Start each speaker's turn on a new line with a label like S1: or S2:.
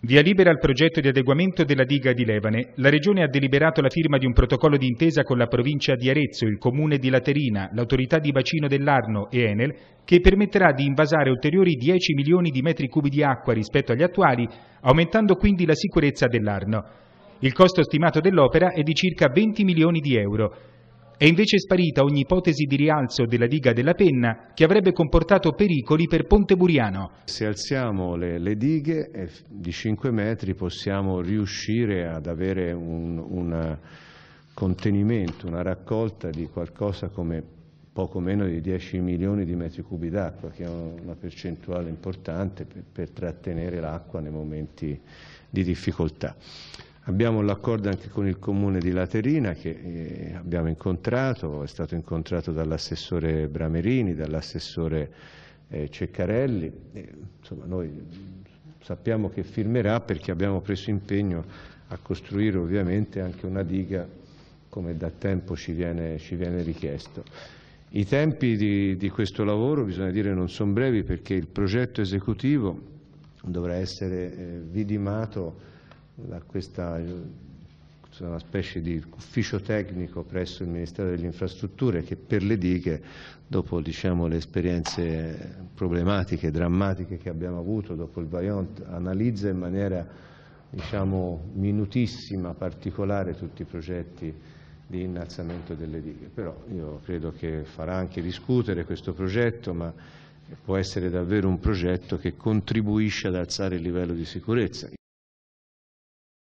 S1: Via libera al progetto di adeguamento della diga di Levane. La Regione ha deliberato la firma di un protocollo di intesa con la provincia di Arezzo, il comune di Laterina, l'autorità di bacino dell'Arno e Enel, che permetterà di invasare ulteriori 10 milioni di metri cubi di acqua rispetto agli attuali, aumentando quindi la sicurezza dell'Arno. Il costo stimato dell'opera è di circa 20 milioni di euro. È invece sparita ogni ipotesi di rialzo della diga della penna che avrebbe comportato pericoli per Ponte Buriano.
S2: Se alziamo le, le dighe eh, di 5 metri possiamo riuscire ad avere un una eh, contenimento, una raccolta di qualcosa come poco meno di 10 milioni di metri cubi d'acqua, che è una percentuale importante per, per trattenere l'acqua nei momenti di difficoltà. Abbiamo l'accordo anche con il comune di Laterina che eh, abbiamo incontrato, è stato incontrato dall'assessore Bramerini, dall'assessore eh, Ceccarelli, insomma noi sappiamo che firmerà perché abbiamo preso impegno a costruire ovviamente anche una diga come da tempo ci viene, ci viene richiesto. I tempi di, di questo lavoro bisogna dire non sono brevi perché il progetto esecutivo dovrà essere eh, vidimato da questa una specie di ufficio tecnico presso il Ministero delle Infrastrutture che per le dighe, dopo diciamo, le esperienze problematiche, drammatiche che abbiamo avuto dopo il Vajont, analizza in maniera diciamo, minutissima, particolare tutti i progetti di innalzamento delle dighe. Però io credo che farà anche discutere questo progetto, ma può essere davvero un progetto che contribuisce ad alzare il livello di sicurezza.